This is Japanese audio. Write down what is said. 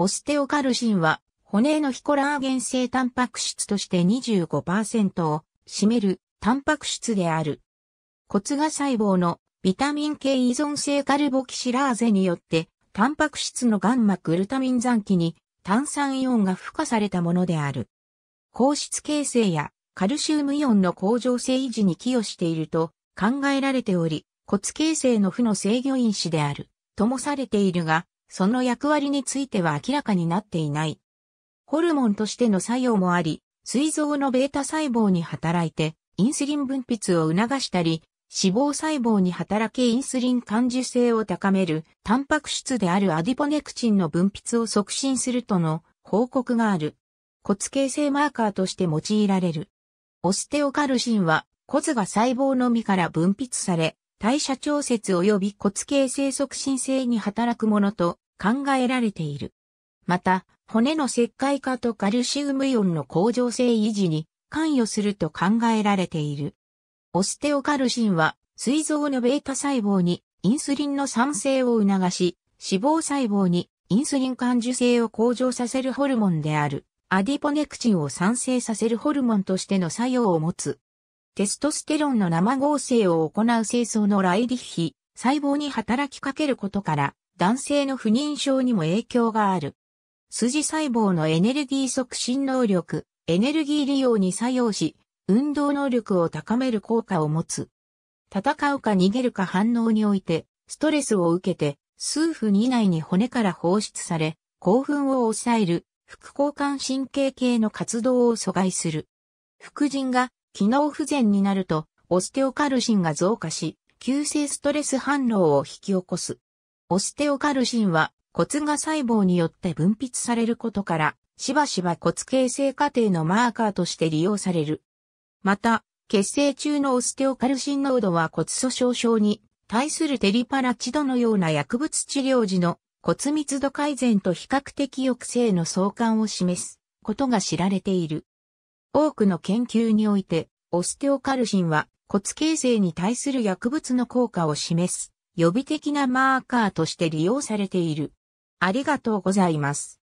オステオカルシンは、骨のヒコラーゲン性タンパク質として25%を占めるタンパク質である。骨芽細胞のビタミン系依存性カルボキシラーゼによって、タンパク質のガンマグルタミン残機に炭酸イオンが付加されたものである。硬質形成やカルシウムイオンの向上性維持に寄与していると考えられており、骨形成の負の制御因子である、ともされているが、その役割については明らかになっていない。ホルモンとしての作用もあり、膵臓のベータ細胞に働いて、インスリン分泌を促したり、脂肪細胞に働きインスリン感受性を高める、タンパク質であるアディポネクチンの分泌を促進するとの報告がある。骨形成マーカーとして用いられる。オステオカルシンは、骨が細胞の実から分泌され、代謝調節及び骨形成促進性に働くものと考えられている。また、骨の石灰化とカルシウムイオンの向上性維持に関与すると考えられている。オステオカルシンは、膵臓のベータ細胞にインスリンの産生を促し、脂肪細胞にインスリン感受性を向上させるホルモンである、アディポネクチンを産生させるホルモンとしての作用を持つテストステロンの生合成を行う清掃のライリッヒ、細胞に働きかけることから、男性の不妊症にも影響がある。筋細胞のエネルギー促進能力、エネルギー利用に作用し、運動能力を高める効果を持つ。戦うか逃げるか反応において、ストレスを受けて、数分以内に骨から放出され、興奮を抑える、副交感神経系の活動を阻害する。副腎が機能不全になると、オステオカルシンが増加し、急性ストレス反応を引き起こす。オステオカルシンは骨が細胞によって分泌されることから、しばしば骨形成過程のマーカーとして利用される。また、血清中のオステオカルシン濃度は骨粗鬆症に対するテリパラチドのような薬物治療時の骨密度改善と比較的抑制の相関を示すことが知られている。多くの研究において、オステオカルシンは骨形成に対する薬物の効果を示す予備的なマーカーとして利用されている。ありがとうございます。